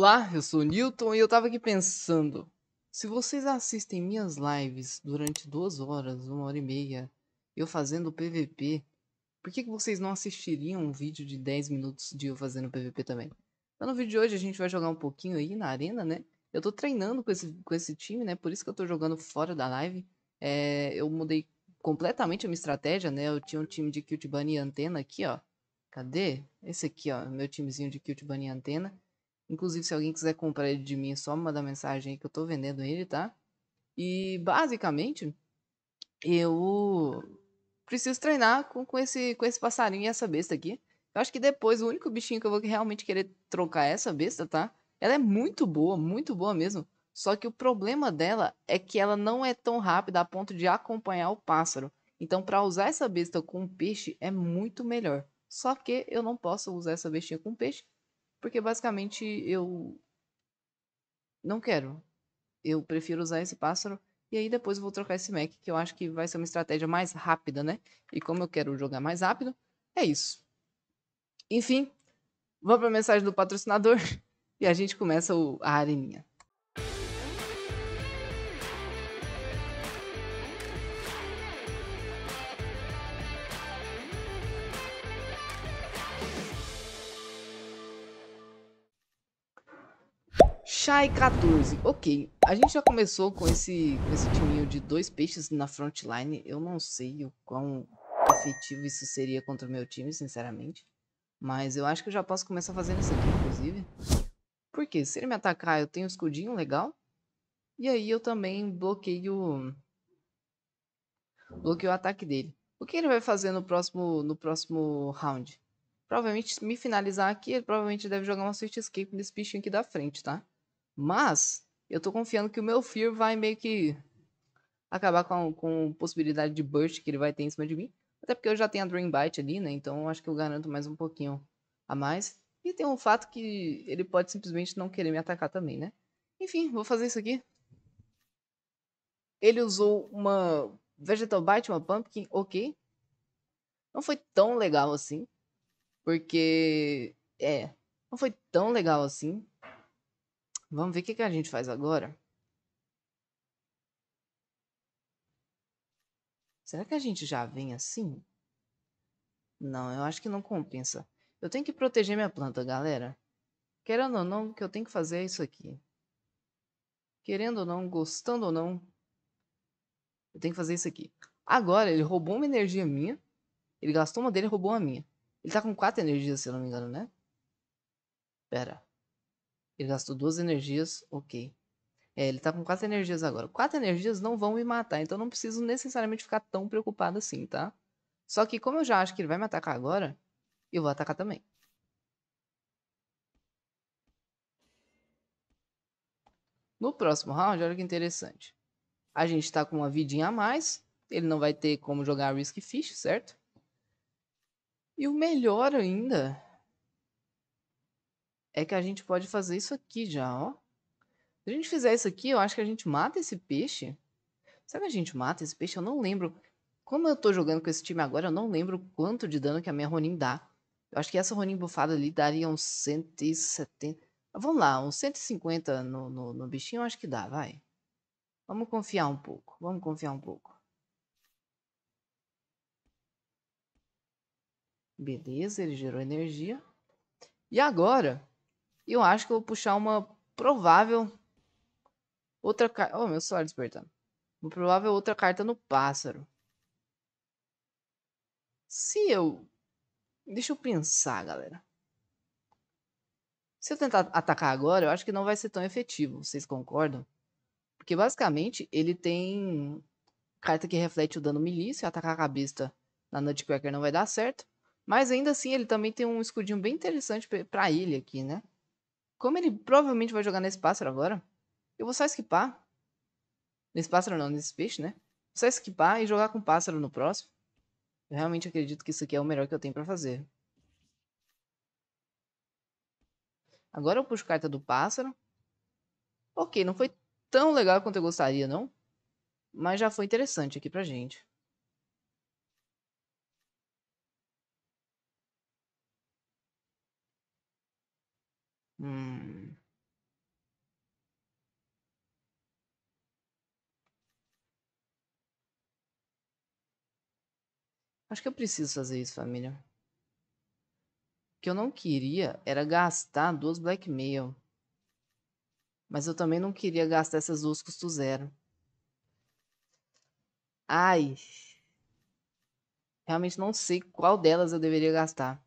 Olá, eu sou o Newton e eu tava aqui pensando. Se vocês assistem minhas lives durante duas horas, uma hora e meia, eu fazendo PVP, por que, que vocês não assistiriam um vídeo de 10 minutos de eu fazendo PVP também? Então no vídeo de hoje a gente vai jogar um pouquinho aí na arena, né? Eu tô treinando com esse, com esse time, né? Por isso que eu tô jogando fora da live. É, eu mudei completamente a minha estratégia, né? Eu tinha um time de Cute Bunny e Antena aqui, ó. Cadê? Esse aqui, ó. Meu timezinho de Cute Bunny e Antena. Inclusive, se alguém quiser comprar ele de mim, é só me mandar mensagem aí que eu tô vendendo ele, tá? E basicamente, eu preciso treinar com, com, esse, com esse passarinho e essa besta aqui. Eu acho que depois o único bichinho que eu vou realmente querer trocar é essa besta, tá? Ela é muito boa, muito boa mesmo. Só que o problema dela é que ela não é tão rápida a ponto de acompanhar o pássaro. Então, para usar essa besta com peixe é muito melhor. Só que eu não posso usar essa bestinha com peixe, porque basicamente eu não quero. Eu prefiro usar esse pássaro e aí depois eu vou trocar esse Mac, que eu acho que vai ser uma estratégia mais rápida, né? E como eu quero jogar mais rápido, é isso. Enfim, vamos para a mensagem do patrocinador e a gente começa o... a areninha. Shai 14. Ok, a gente já começou com esse, com esse timinho de dois peixes na frontline. Eu não sei o quão efetivo isso seria contra o meu time, sinceramente. Mas eu acho que eu já posso começar fazendo isso aqui, inclusive. Porque se ele me atacar, eu tenho um escudinho legal. E aí eu também bloqueio... Bloqueio o ataque dele. O que ele vai fazer no próximo, no próximo round? Provavelmente, me finalizar aqui, ele provavelmente deve jogar uma Switch Escape nesse bichinho aqui da frente, tá? Mas eu tô confiando que o meu Fear vai meio que acabar com a, com a possibilidade de burst que ele vai ter em cima de mim. Até porque eu já tenho a Dream Bite ali, né? Então acho que eu garanto mais um pouquinho a mais. E tem o fato que ele pode simplesmente não querer me atacar também, né? Enfim, vou fazer isso aqui. Ele usou uma Vegetal Bite, uma Pumpkin, ok. Não foi tão legal assim. Porque. É. Não foi tão legal assim. Vamos ver o que, que a gente faz agora. Será que a gente já vem assim? Não, eu acho que não compensa. Eu tenho que proteger minha planta, galera. Querendo ou não, o que eu tenho que fazer é isso aqui. Querendo ou não, gostando ou não, eu tenho que fazer isso aqui. Agora, ele roubou uma energia minha. Ele gastou uma dele e roubou a minha. Ele tá com quatro energias, se eu não me engano, né? Pera. Ele gastou duas energias, ok. É, ele tá com quatro energias agora. Quatro energias não vão me matar, então não preciso necessariamente ficar tão preocupado assim, tá? Só que como eu já acho que ele vai me atacar agora, eu vou atacar também. No próximo round, olha que interessante. A gente tá com uma vidinha a mais. Ele não vai ter como jogar Risk Fish, certo? E o melhor ainda é que a gente pode fazer isso aqui já, ó. Se a gente fizer isso aqui, eu acho que a gente mata esse peixe. Será que a gente mata esse peixe? Eu não lembro. Como eu tô jogando com esse time agora, eu não lembro quanto de dano que a minha Ronin dá. Eu acho que essa Ronin bufada ali daria uns 170... Vamos lá, uns 150 no, no, no bichinho eu acho que dá, vai. Vamos confiar um pouco, vamos confiar um pouco. Beleza, ele gerou energia. E agora, e eu acho que eu vou puxar uma provável outra carta. Oh, meu celular despertando. Uma provável outra carta no pássaro. Se eu. Deixa eu pensar, galera. Se eu tentar atacar agora, eu acho que não vai ser tão efetivo. Vocês concordam? Porque basicamente ele tem carta que reflete o dano milícia atacar a cabeça na Nutcracker não vai dar certo. Mas ainda assim ele também tem um escudinho bem interessante pra ele aqui, né? Como ele provavelmente vai jogar nesse pássaro agora, eu vou só esquipar. Nesse pássaro não, nesse peixe, né? Vou só esquipar e jogar com pássaro no próximo. Eu realmente acredito que isso aqui é o melhor que eu tenho pra fazer. Agora eu puxo carta do pássaro. Ok, não foi tão legal quanto eu gostaria, não? Mas já foi interessante aqui pra gente. Hum. Acho que eu preciso fazer isso, família. O que eu não queria era gastar duas blackmail. Mas eu também não queria gastar essas duas custo zero. Ai. Realmente não sei qual delas eu deveria gastar.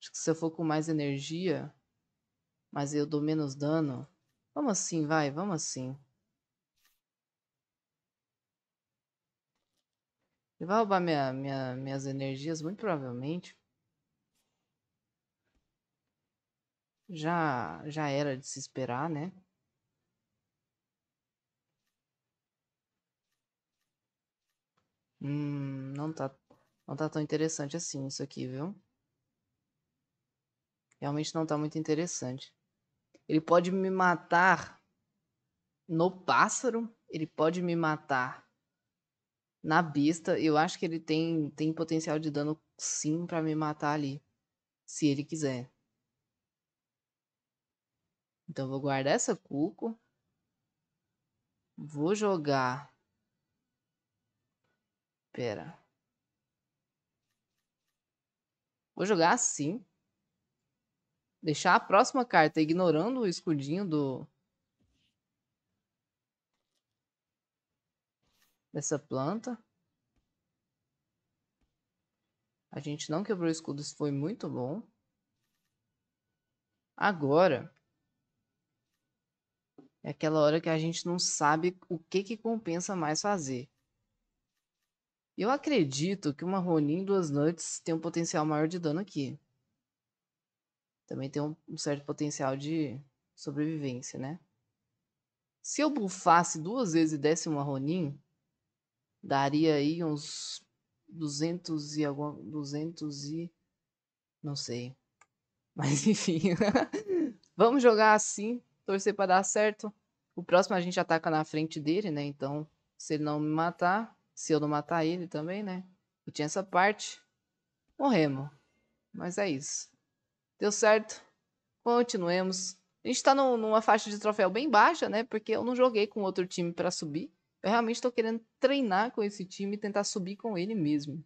Acho que se eu for com mais energia, mas eu dou menos dano. Vamos assim, vai, vamos assim. Ele vai roubar minha, minha, minhas energias, muito provavelmente. Já, já era de se esperar, né? Hum, não tá, não tá tão interessante assim isso aqui, viu? Realmente não tá muito interessante. Ele pode me matar no pássaro, ele pode me matar na besta. Eu acho que ele tem, tem potencial de dano sim para me matar ali, se ele quiser. Então vou guardar essa cuco. Vou jogar. Pera. Vou jogar assim deixar a próxima carta ignorando o escudinho do. dessa planta. A gente não quebrou o escudo, isso foi muito bom. Agora é aquela hora que a gente não sabe o que que compensa mais fazer. Eu acredito que uma Ronin duas noites tem um potencial maior de dano aqui também tem um, certo potencial de sobrevivência, né? Se eu bufasse duas vezes e desse uma Ronin, daria aí uns 200 e alguma. 200 e. Não sei. Mas enfim. Vamos jogar assim, torcer para dar certo. O próximo a gente ataca na frente dele, né? Então, se ele não me matar, se eu não matar ele também, né? Eu tinha essa parte. Morremos. Mas é isso. Deu certo? Continuemos. A gente tá numa faixa de troféu bem baixa, né? Porque eu não joguei com outro time para subir. Eu realmente estou querendo treinar com esse time e tentar subir com ele mesmo.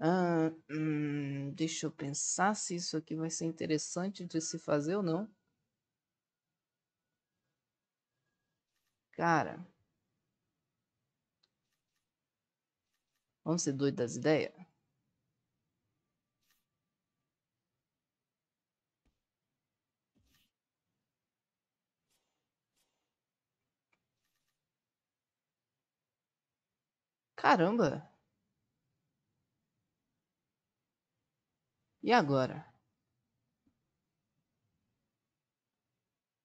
Ah, hum, deixa eu pensar se isso aqui vai ser interessante de se fazer ou não. Cara. Vamos ser doido das ideias? Caramba! E agora?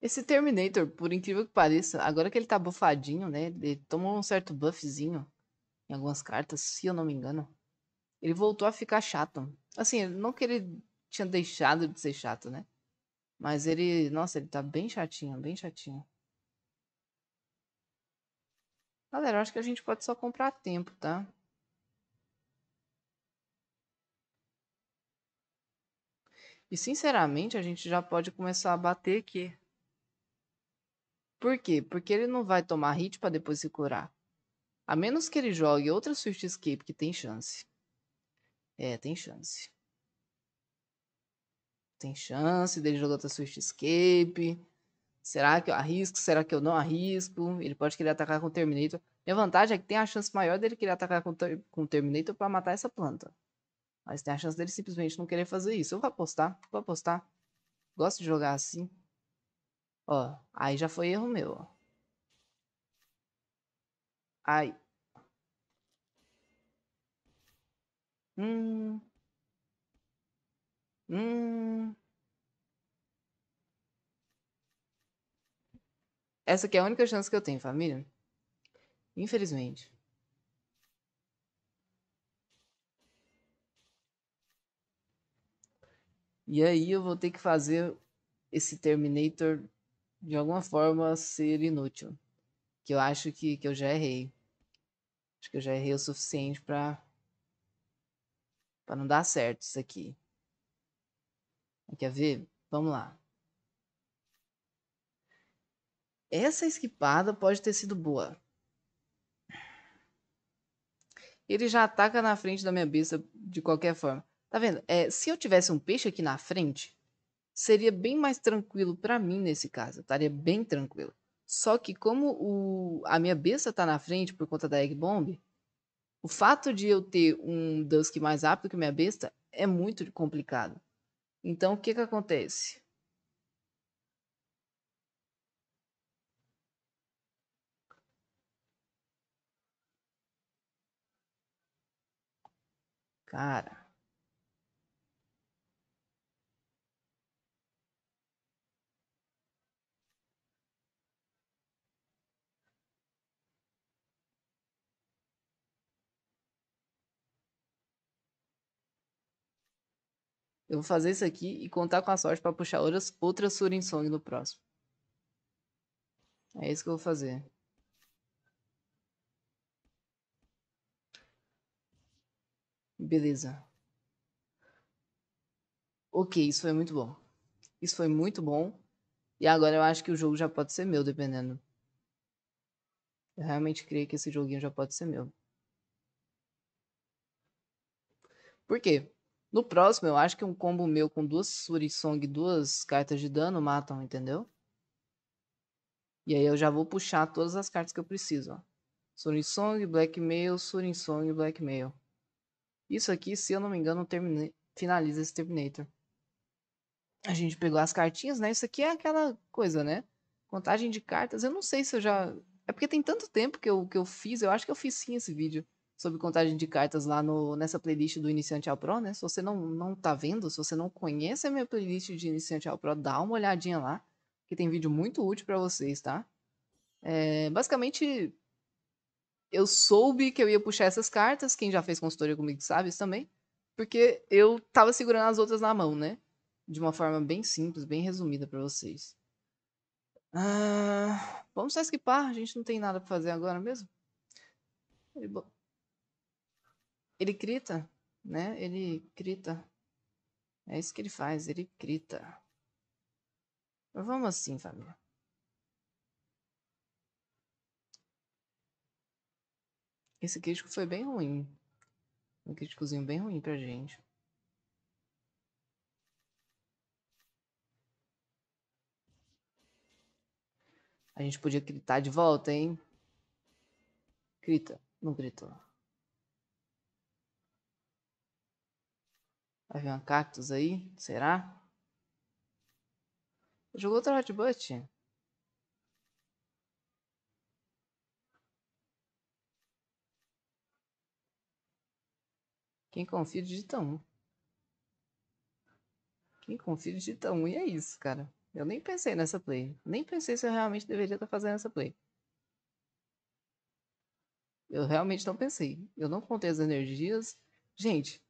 Esse Terminator, por incrível que pareça, agora que ele tá bufadinho, né? Ele tomou um certo buffzinho em algumas cartas, se eu não me engano. Ele voltou a ficar chato. Assim, não que ele tinha deixado de ser chato, né? Mas ele, nossa, ele tá bem chatinho, bem chatinho. Galera, acho que a gente pode só comprar tempo, tá? E sinceramente, a gente já pode começar a bater aqui. Por quê? Porque ele não vai tomar hit para depois se curar. A menos que ele jogue outra Swift Escape, que tem chance. É, tem chance. Tem chance dele jogar outra Swift Escape. Será que eu arrisco? Será que eu não arrisco? Ele pode querer atacar com o Terminator. Minha vantagem é que tem a chance maior dele querer atacar com, ter com o Terminator para matar essa planta. Mas tem a chance dele simplesmente não querer fazer isso. Eu vou apostar, vou apostar. Gosto de jogar assim. Ó, aí já foi erro meu, ó. Ai. Hum. Hum. Essa aqui é a única chance que eu tenho, família. Infelizmente. E aí eu vou ter que fazer esse Terminator de alguma forma ser inútil. Que eu acho que, que eu já errei. Acho que eu já errei o suficiente pra, pra não dar certo isso aqui. Quer ver? Vamos lá. Essa esquipada pode ter sido boa. Ele já ataca na frente da minha besta de qualquer forma. Tá vendo? É, se eu tivesse um peixe aqui na frente, seria bem mais tranquilo para mim nesse caso. Eu estaria bem tranquilo. Só que como o, a minha besta tá na frente por conta da Egg Bomb, o fato de eu ter um Dusk mais rápido que minha besta é muito complicado. Então, o que que acontece? Cara. Eu vou fazer isso aqui e contar com a sorte para puxar outras, outras Surin no próximo. É isso que eu vou fazer. Beleza. Ok, isso foi muito bom. Isso foi muito bom. E agora eu acho que o jogo já pode ser meu, dependendo. Eu realmente creio que esse joguinho já pode ser meu. Por quê? No próximo, eu acho que um combo meu com duas Surisong e duas cartas de dano matam, entendeu? E aí eu já vou puxar todas as cartas que eu preciso, ó. Surisong, Blackmail, Surinsong e Blackmail. Isso aqui, se eu não me engano, finaliza esse Terminator. A gente pegou as cartinhas, né? Isso aqui é aquela coisa, né? Contagem de cartas. Eu não sei se eu já. É porque tem tanto tempo que eu, que eu fiz, eu acho que eu fiz sim esse vídeo sobre contagem de cartas lá no, nessa playlist do Iniciante ao Pro, né? Se você não, não tá vendo, se você não conhece a minha playlist de Iniciante ao Pro, dá uma olhadinha lá, que tem vídeo muito útil para vocês, tá? É, basicamente, eu soube que eu ia puxar essas cartas, quem já fez consultoria comigo sabe isso também, porque eu tava segurando as outras na mão, né? De uma forma bem simples, bem resumida para vocês. Ah, vamos só esquipar, a gente não tem nada para fazer agora mesmo. Ele, ele grita, né? Ele grita. É isso que ele faz, ele grita. Mas vamos assim, família. Esse crítico foi bem ruim. Um críticozinho bem ruim pra gente. A gente podia gritar de volta, hein? Grita. Não gritou. Vai vir uma cactus aí? Será? Jogou outra hotbutt. Quem confia digita um. Quem confia digita um. E é isso, cara. Eu nem pensei nessa play. Nem pensei se eu realmente deveria estar fazendo essa play. Eu realmente não pensei. Eu não contei as energias. Gente,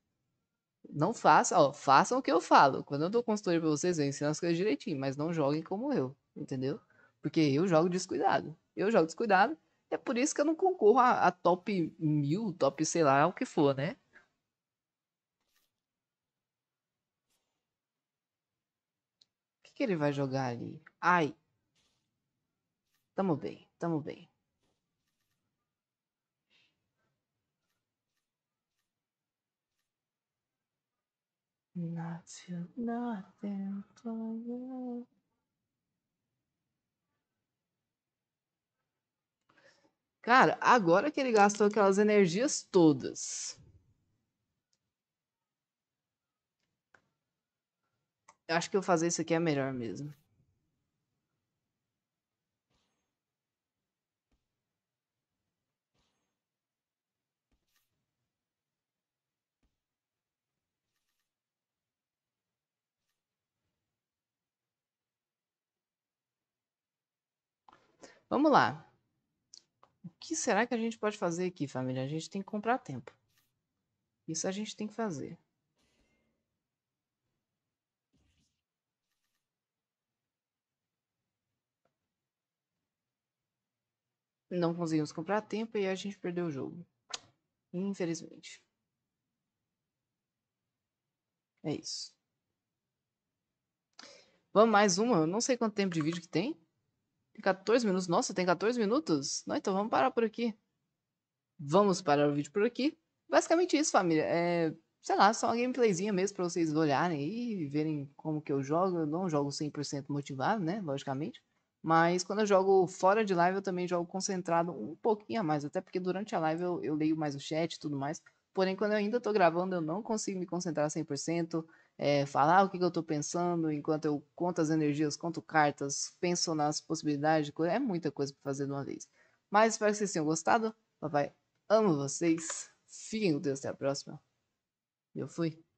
não faça, ó, façam o que eu falo. Quando eu dou consultoria pra vocês, eu ensino as coisas direitinho, mas não joguem como eu, entendeu? Porque eu jogo descuidado. Eu jogo descuidado, é por isso que eu não concorro a, a top mil, top sei lá, o que for, né? que, que ele vai jogar ali? Ai. Tamo bem, tamo bem. Nothing, nothing for you. Cara, agora que ele gastou aquelas energias todas. acho que eu fazer isso aqui é melhor mesmo. Vamos lá. O que será que a gente pode fazer aqui, família? A gente tem que comprar tempo. Isso a gente tem que fazer. Não conseguimos comprar tempo e a gente perdeu o jogo. Infelizmente. É isso. Vamos mais uma. Eu não sei quanto tempo de vídeo que tem. Tem 14 minutos. Nossa, tem 14 minutos? Não, então vamos parar por aqui. Vamos parar o vídeo por aqui. Basicamente isso, família. É, sei lá, só uma gameplayzinha mesmo pra vocês olharem e verem como que eu jogo. Eu não jogo 100% motivado, né? Logicamente. Mas quando eu jogo fora de live, eu também jogo concentrado um pouquinho a mais. Até porque durante a live eu, eu leio mais o chat e tudo mais. Porém, quando eu ainda estou gravando, eu não consigo me concentrar 100%, é, falar o que, que eu estou pensando enquanto eu conto as energias, conto cartas, penso nas possibilidades. É muita coisa para fazer de uma vez. Mas espero que vocês tenham gostado. Papai, amo vocês. Fiquem com Deus. Até a próxima. Eu fui.